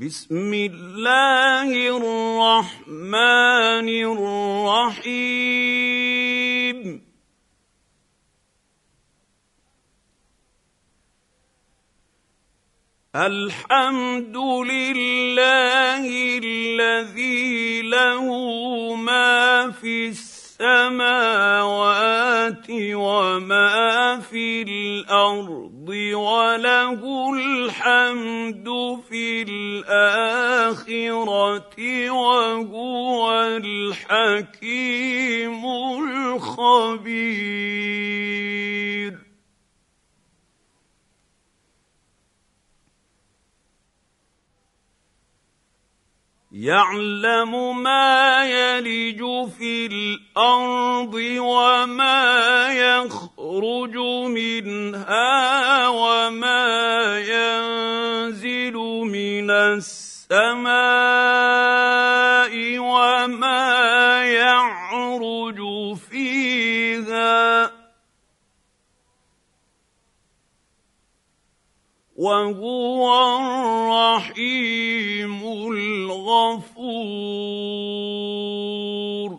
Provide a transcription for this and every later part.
بسم الله الرحمن الرحيم الحمد لله الذي له ما في السماء السماوات وما في الارض وله الحمد في الاخره وهو الحكيم الخبير يعلم ما يلج في الارض وما يخرج منها وما ينزل من السماء وما يعرج فيها وهو الرحيم الغفور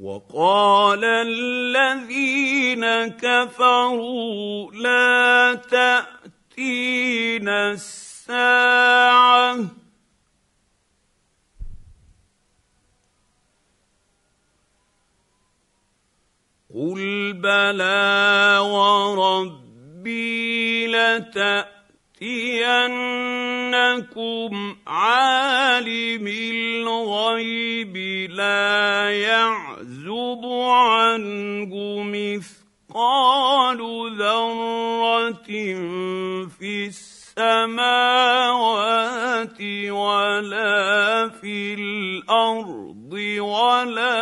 وقال الذين كفروا لا تاتين الساعه قل بلى وربي لتاتينكم عالم الغيب لا يعزب عنه مثقال ذره في السماء السماوات ولا في الارض ولا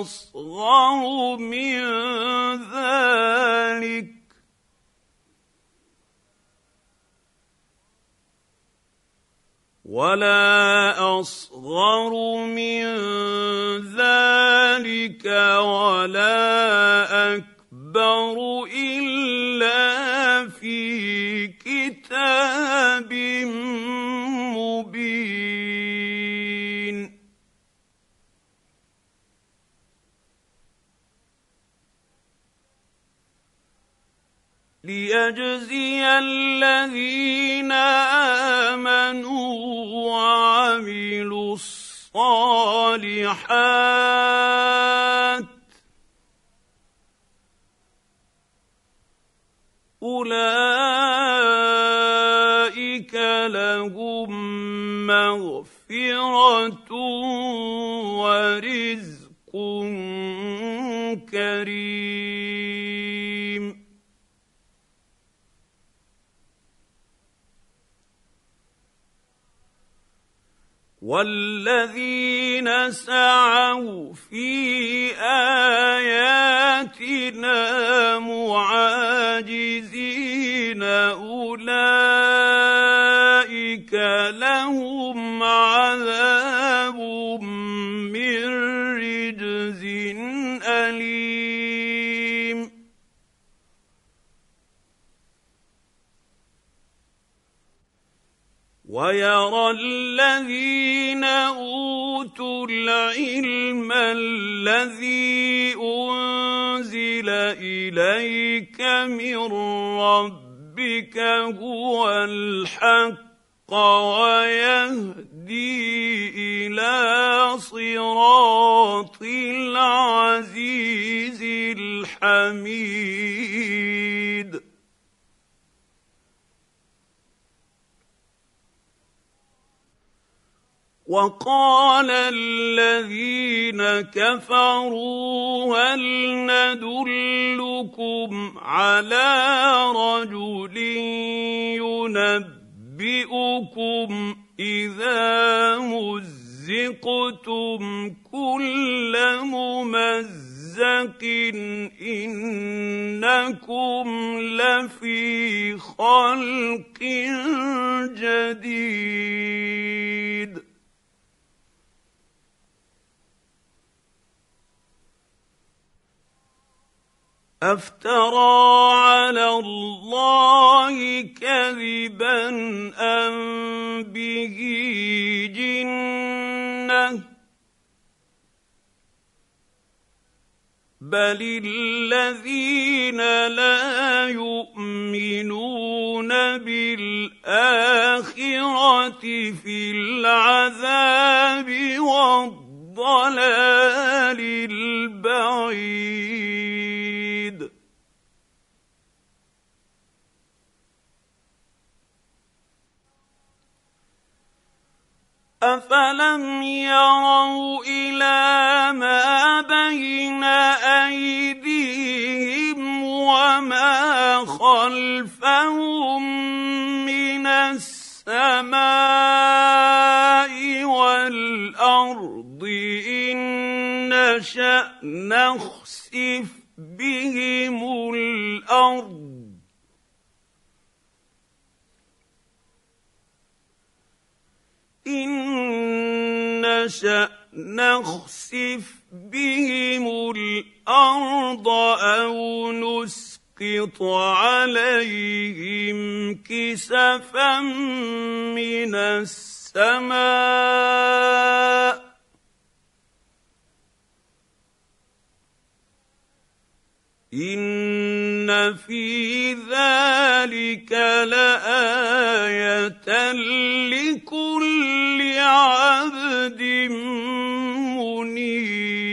اصغر من ذلك ولا اصغر من ذلك ولا اكبر ليجزي الذين آمنوا وعملوا الصالحات أولئك لهم مغفرة ورزق كريم والذين سعوا في اياتنا معاجزين اولئك لهم ويرى الذين اوتوا العلم الذي انزل اليك من ربك هو الحق ويهدي الى صراط العزيز الحميد وقال الذين كفروا هل ندلكم على رجل ينبئكم اذا مزقتم كل ممزق انكم لفي خلق جديد افترى على الله كذبا ام به جنه بل الذين لا يؤمنون بالاخره في العذاب والضلال البعيد أفلم يروا إلى ما بين أيديهم وما خلفهم من السماء والأرض إن شأ نخسف بهم إن شأ نخسف بهم الأرض أو نسقط عليهم كسفا من السماء ان في ذلك لايه لكل عبد منيب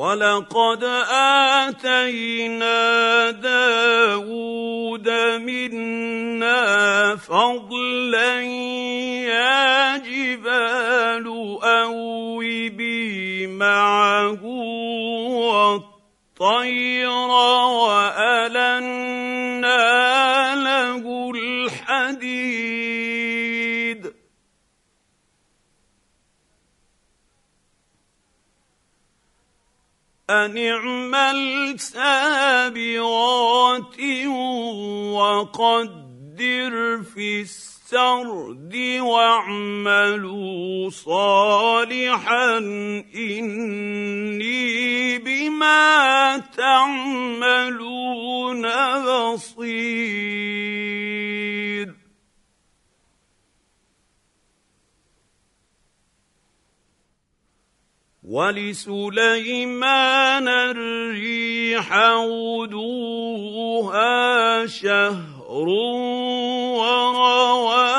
ولقد آتينا داود منا فضلا يا جبال أوبي معه والطير وأ أن اعمل سابغات وقدر في السرد واعملوا صالحا إني بما تعملون بصير ولسليمان الريح ودوها شهر ورواحها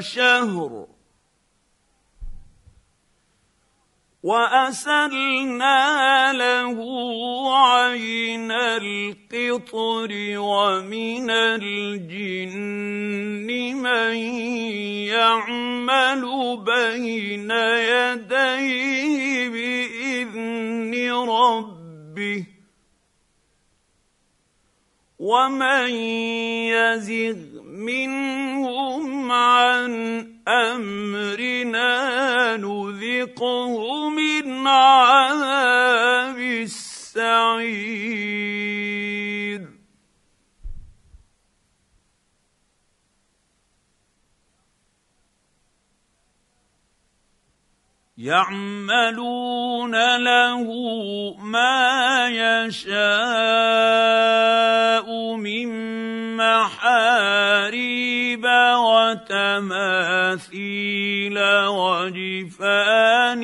شهر واسلنا له عين القطر ومن الجن من يعمل بين يديه باذن ربه ومن يزغ منهم عن امرنا نذقه من عذاب السعير يعملون له ما يشاء من محاريب وتماثيل وجفان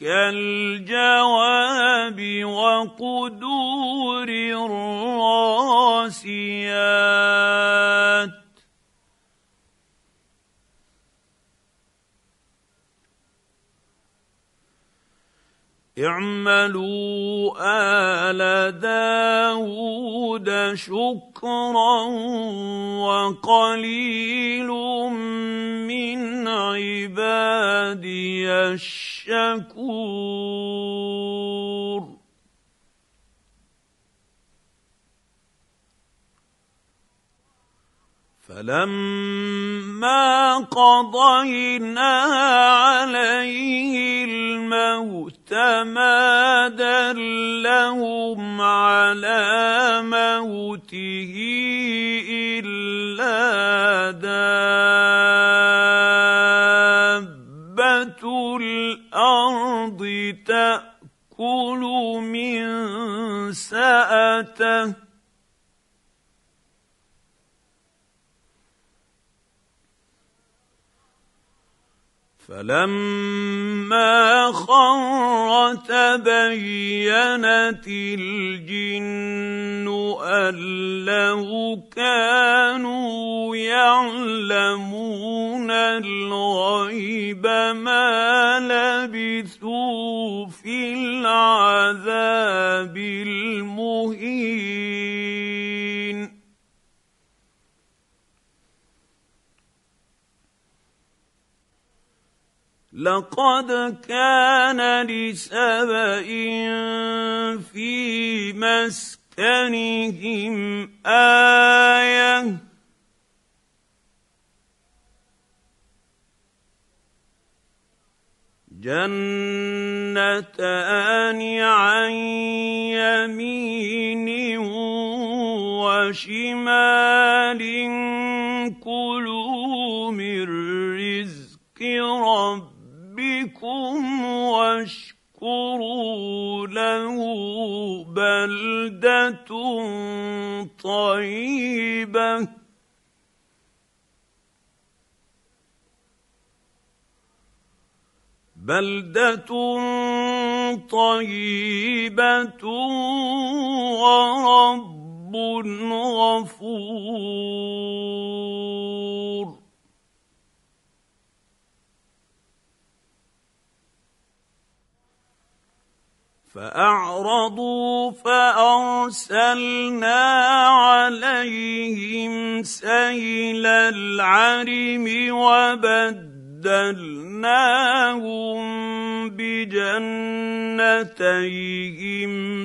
كالجواب وقدور الراسيات اعملوا آل داود شكرا وقليل من عبادي الشكور فلما قضينا عليه الموت ما دلهم على موته الا دابه الارض تاكل من ساته فلما خر تبينت الجن ان لو كانوا يعلمون الغيب ما لبثوا في العذاب المهين لقد كان لسبا في مسكنهم ايه جنتان عن يمين وشمال كلوا من رزق رب ربكم واشكروا له بلدة طيبة بلدة طيبة ورب غفور فاعرضوا فارسلنا عليهم سيل العرم وبدلناهم بجنتيهم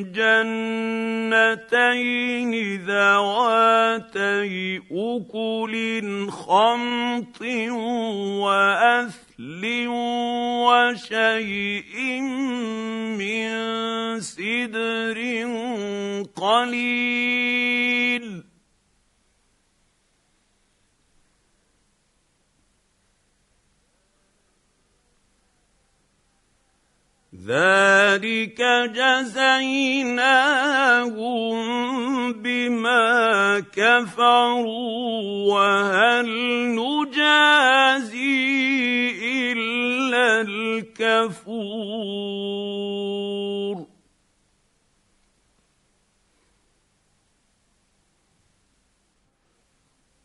جنتين ذواتي اكل خمط وأثم نخل وشيء من سدر قليل ذلك جزيناهم بما كفروا وهل نجازي الا الكفور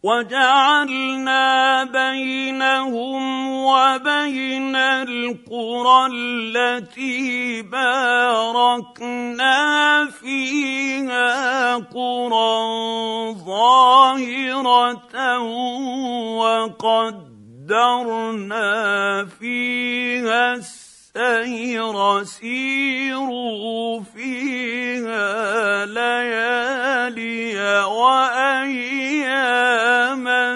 وجعلنا بينهم وبين القرى التي باركنا فيها قرى ظاهره وقدرنا فيها السماء السير سيروا فيها ليالي واياما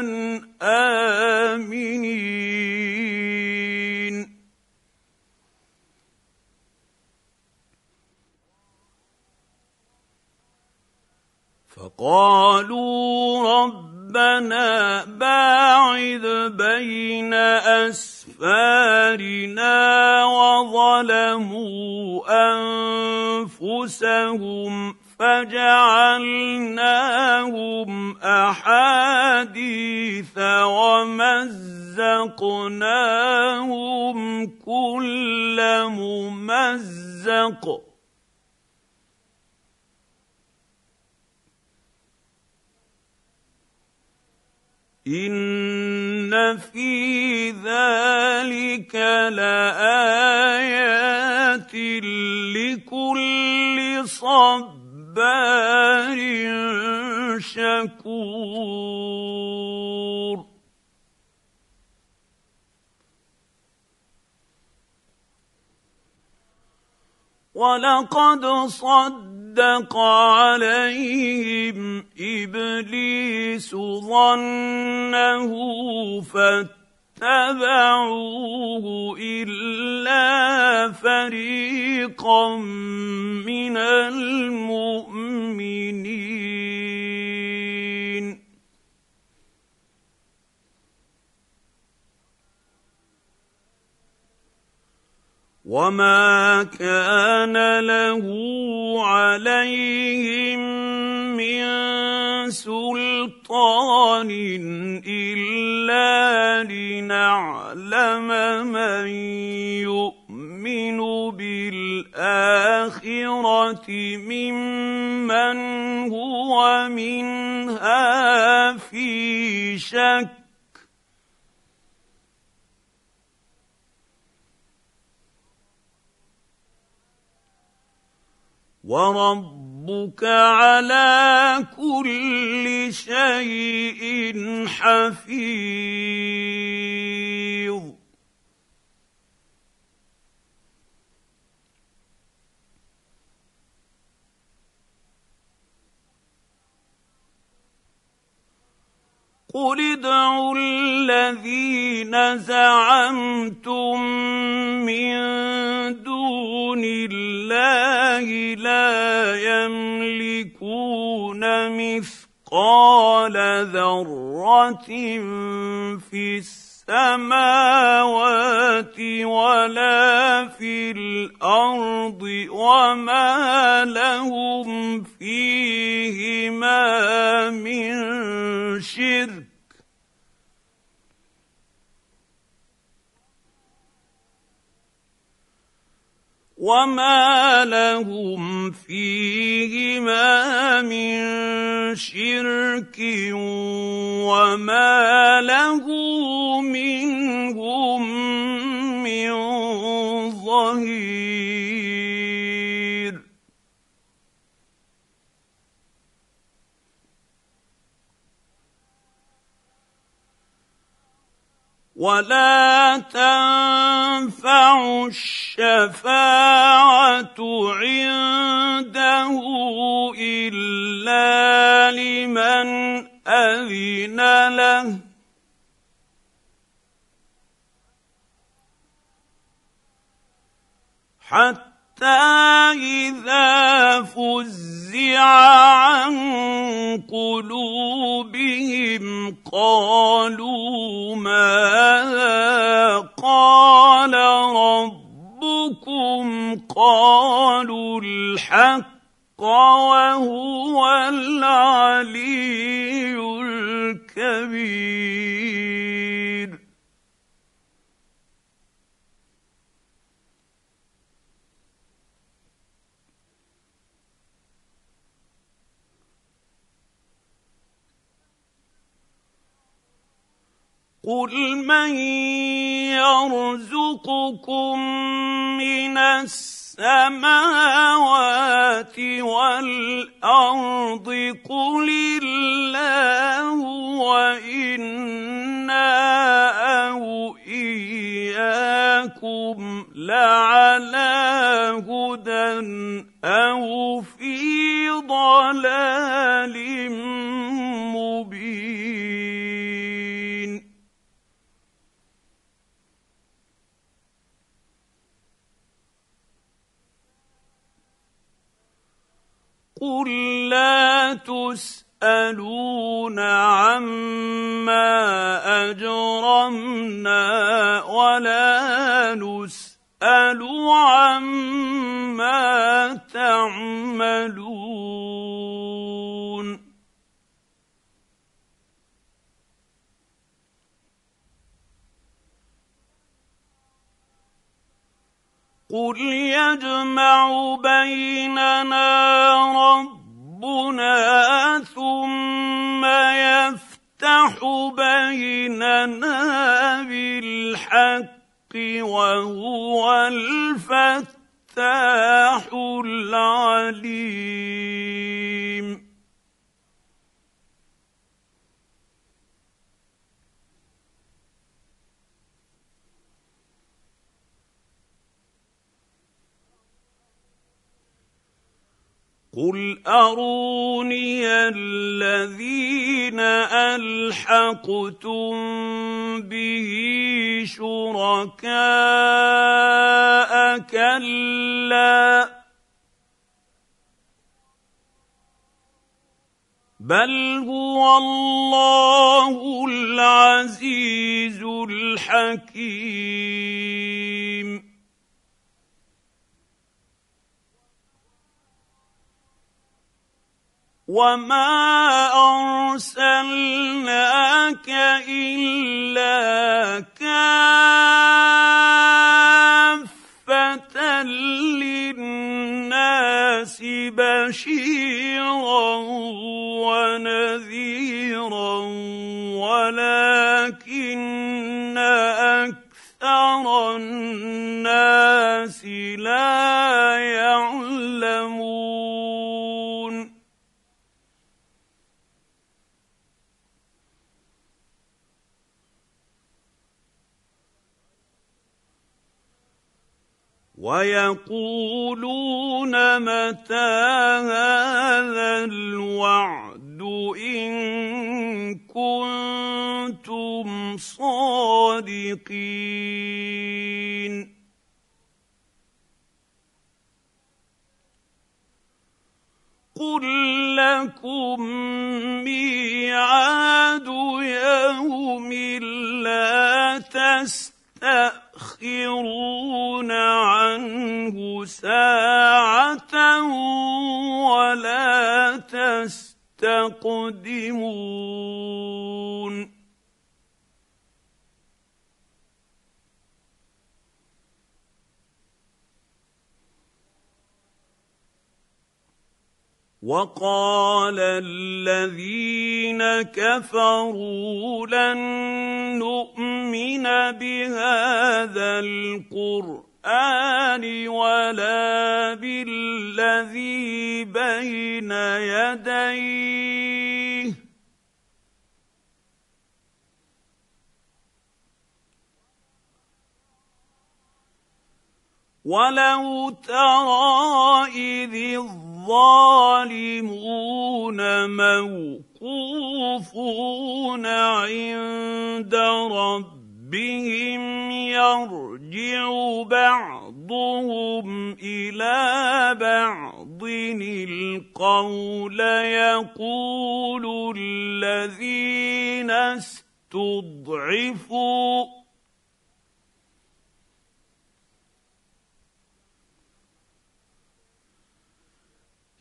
امنين فقالوا رب ربنا باعد بين اسفارنا وظلموا انفسهم فجعلناهم احاديث ومزقناهم كل ممزق ان في ذلك لايات لكل صبار شكور ولقد صد صدق عليهم ابليس ظنه فاتبعوه الا فريقا من المؤمنين وما كان له عليهم من سلطان الا لنعلم من يؤمن بالاخره ممن هو منها في شك وربك على كل شيء حفيظ قل ادعوا الذين زعمتم من دون الله لا يملكون مثقال ذره في السماء السماوات ولا في الارض وما لهم فيهما من شرك وما لهم فيهما من شرك وما له ولا تنفع الشفاعه عنده الا لمن اذن له حتى حتى إذا فزع عن قلوبهم قالوا ماذا قال ربكم قالوا الحق وهو العلي الكبير قل من يرزقكم من السماوات والارض قل الله وانا او اياكم لعلى هدى او في ضلال قل لا تسالون عما اجرمنا ولا نسال عما تعملون قل يجمع بيننا ربنا ثم يفتح بيننا بالحق وهو الفتاح العليم قل اروني الذين الحقتم به شركاء كلا بل هو الله العزيز الحكيم وما ارسلنا تستقدمون وقال الذين كفروا لن نؤمن بهذا القران القران ولا بالذي بين يديه ولو ترى اذ الظالمون موقوفون عند ربهم بهم يرجع بعضهم الى بعض القول يقول الذين استضعفوا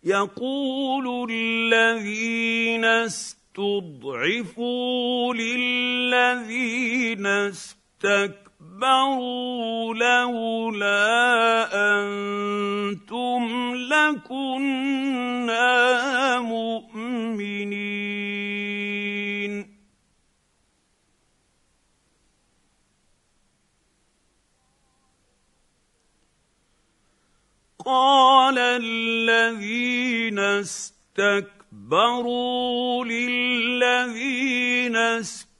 يقول الذين استضعفوا استضعفوا للذين استكبروا لولا انتم لكنا مؤمنين قال الذين استكبروا وَاسْتَكْبَرُوا لِلَّذِينَ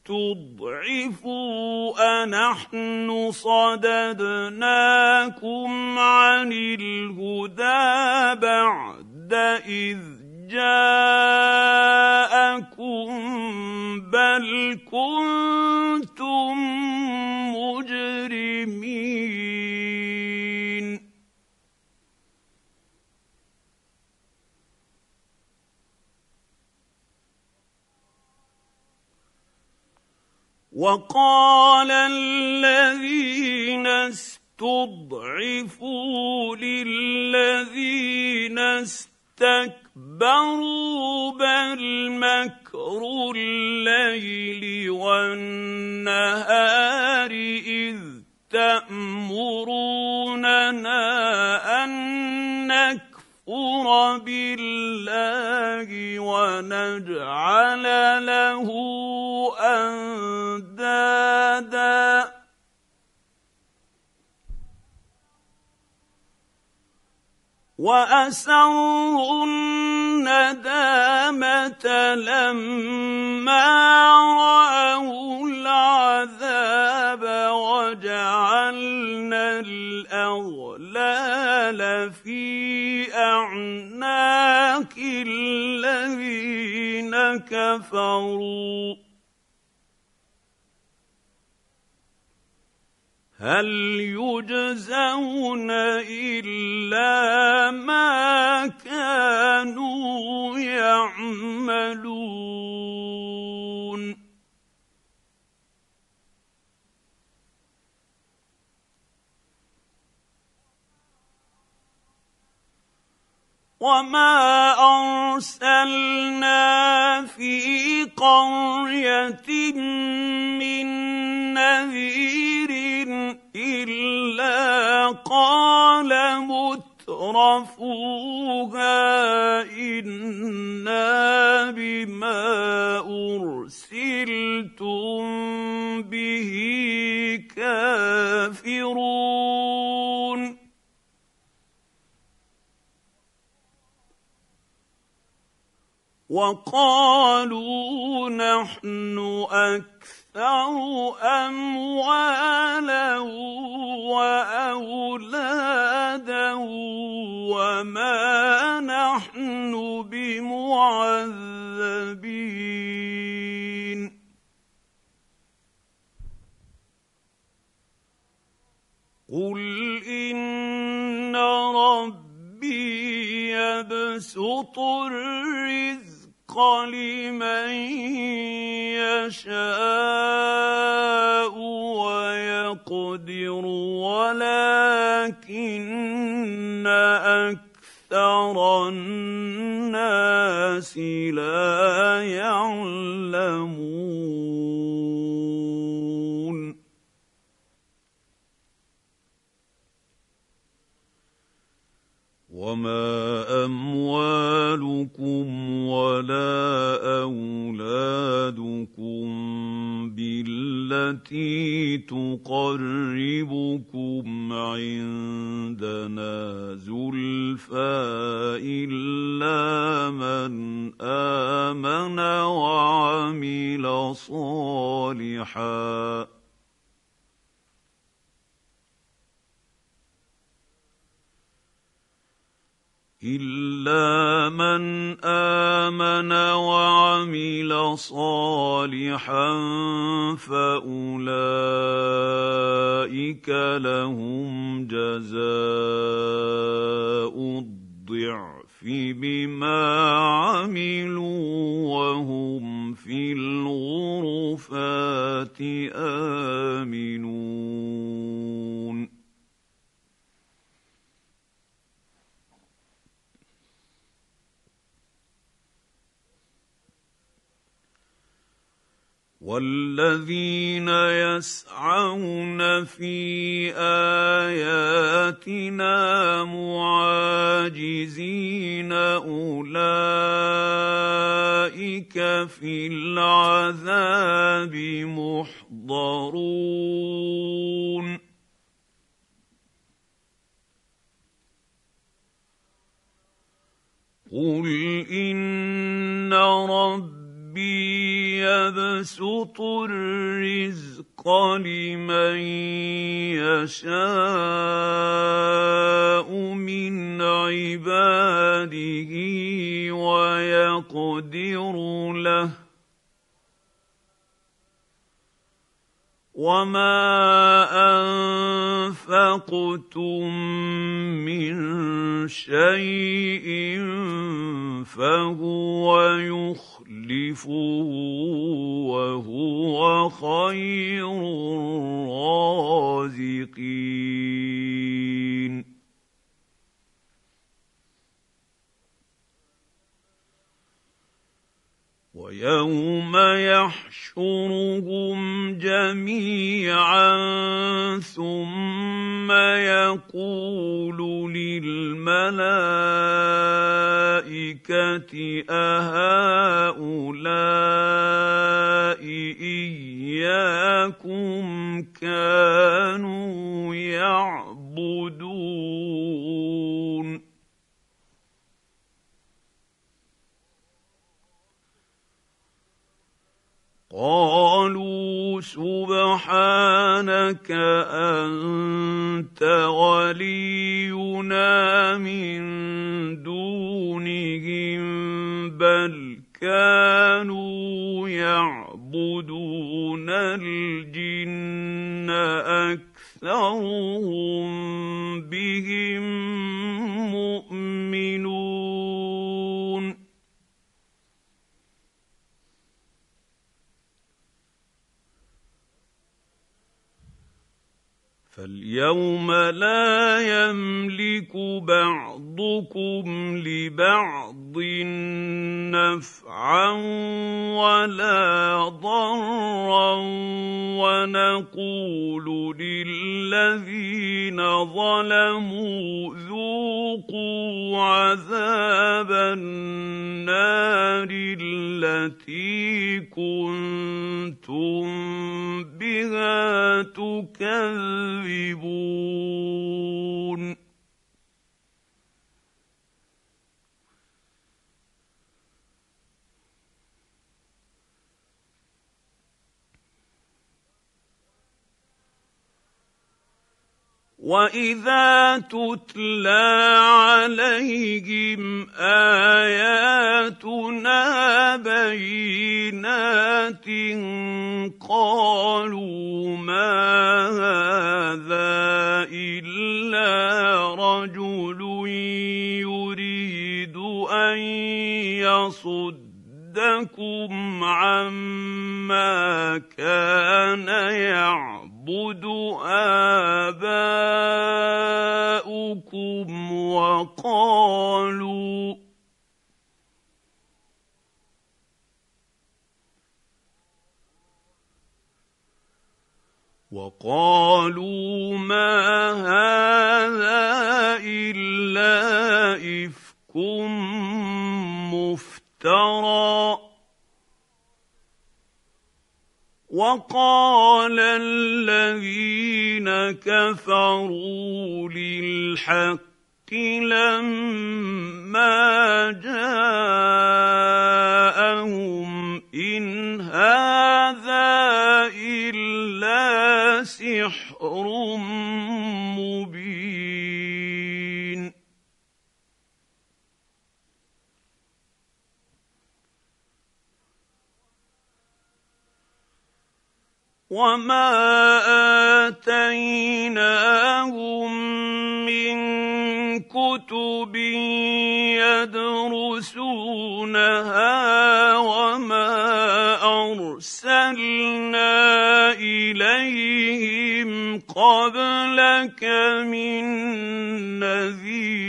استضعفوا أنحن صددناكم عن الهدى بعد إذ جاءكم بل كنتم مجرمين وقال الذين استضعفوا للذين استكبروا بل مكر الليل والنهار اذ تامروننا ان نكفر بالله ونجعل له أندادا وأسروا الندامة لما رأوا العذاب وجعلنا الأغلال في أعناق الذين كفروا هل يجزون الا ما كانوا يعملون وما ارسلنا في قريه من نذير الا قال مترفوها انا بما ارسلتم به كافرون وقالوا نحن اكثر أكثر أموالا وأولادا وما نحن بمعذبين قل إن ربي يبسط الرزق الحق لمن يشاء ويقدر ولكن اكثر الناس لا يعلمون وما أموالكم ولا أولادكم بالتي تقربكم عندنا زلفى إلا من آمن وعمل صالحاً الا من امن وعمل صالحا فاولئك لهم جزاء الضعف بما عملوا وهم في الغرفات امنون والذين يسعون في اياتنا معاجزين اولئك في العذاب محضرون قل ان رب ربي يبسط الرزق لمن يشاء من عباده ويقدر له وما انفقتم من شيء فهو يخرج يَرْدِفُهُ وَهُوَ خَيْرُ الرَّازِقِينَ ويوم يحشرهم جميعا ثم يقول للملائكه اهؤلاء اياكم كانوا يعبدون قالوا سبحانك انت ولينا من دونهم بل كانوا يعبدون الجن اكثرهم بهم يوم لا يملك بعض بعضكم لبعض نفعا ولا ضرا ونقول للذين ظلموا ذوقوا عذاب النار التي كنتم بها تكذبون واذا تتلى عليهم اياتنا بينات قالوا ما هذا الا رجل يريد ان يصد عما كان يعمل يعبد آباؤكم وقالوا وقالوا ما هذا إلا إفك مفترى وقال الذين كفروا للحق لما جاءهم ان هذا الا سحر مبين وما اتيناهم من كتب يدرسونها وما ارسلنا اليهم قبلك من نذير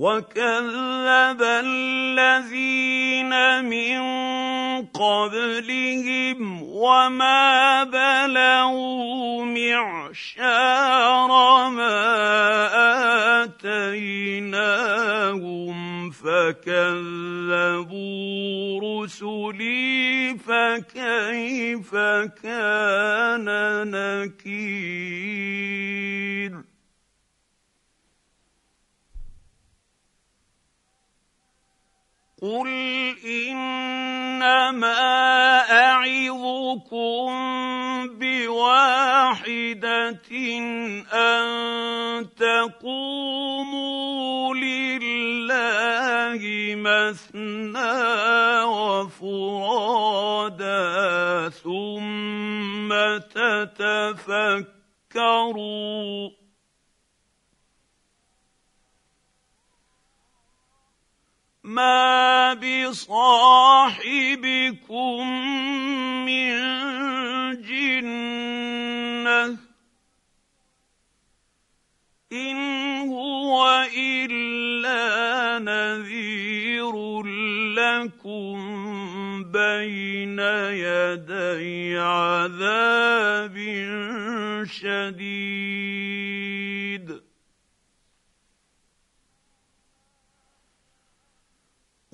وكذب الذين من قبلهم وما بلغوا معشار ما اتيناهم فكذبوا رسلي فكيف كان نكير قل انما اعظكم بواحده ان تقوموا لله مثنى وفرادا ثم تتفكروا ما بصاحبكم من جنه ان هو الا نذير لكم بين يدي عذاب شديد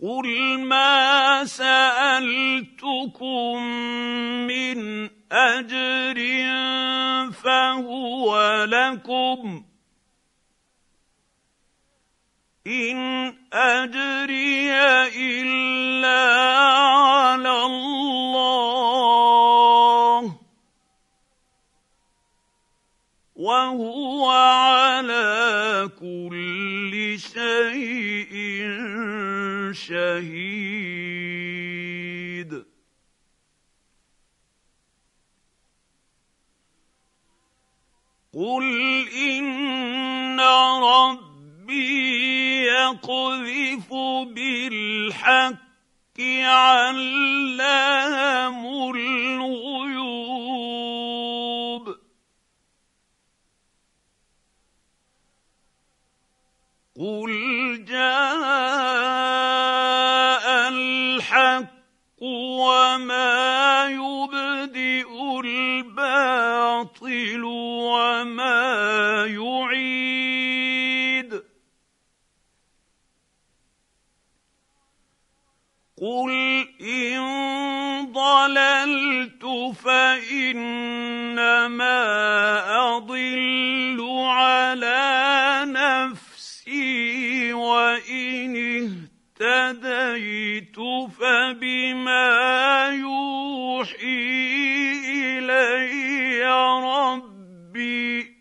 قل ما سالتكم من اجر فهو لكم ان اجري الحق علام نفسي وان اهتديت فبما يوحي الي ربي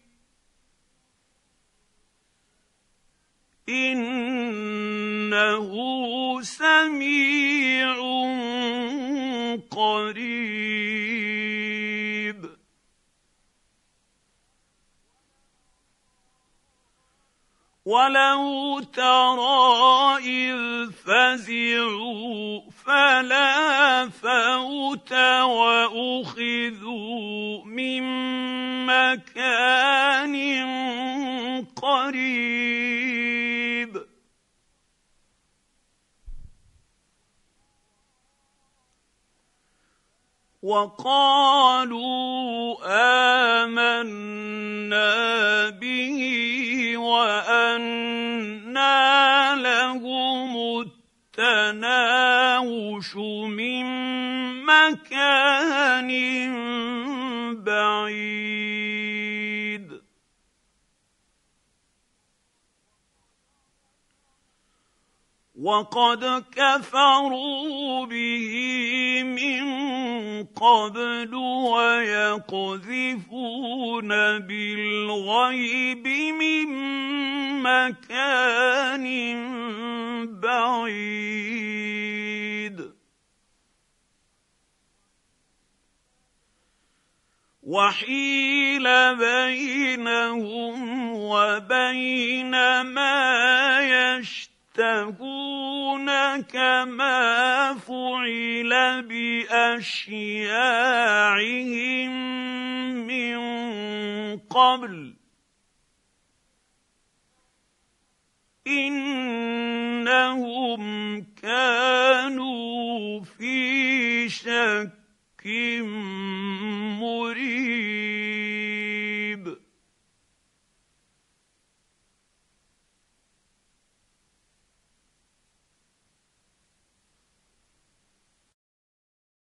انه سميع قريب ولو ترى إذ فزعوا فلا فوت وأخذوا من مكان قريب وقالوا امنا به وأنا لهم التناوش من مكان بعيد وقد كفروا به من قبل ويقذفون بالغيب من مكان بعيد وحيل بينهم وبين ما يشتهون يتقون كما فعل بأشياعهم من قبل إنهم كانوا في شك مريب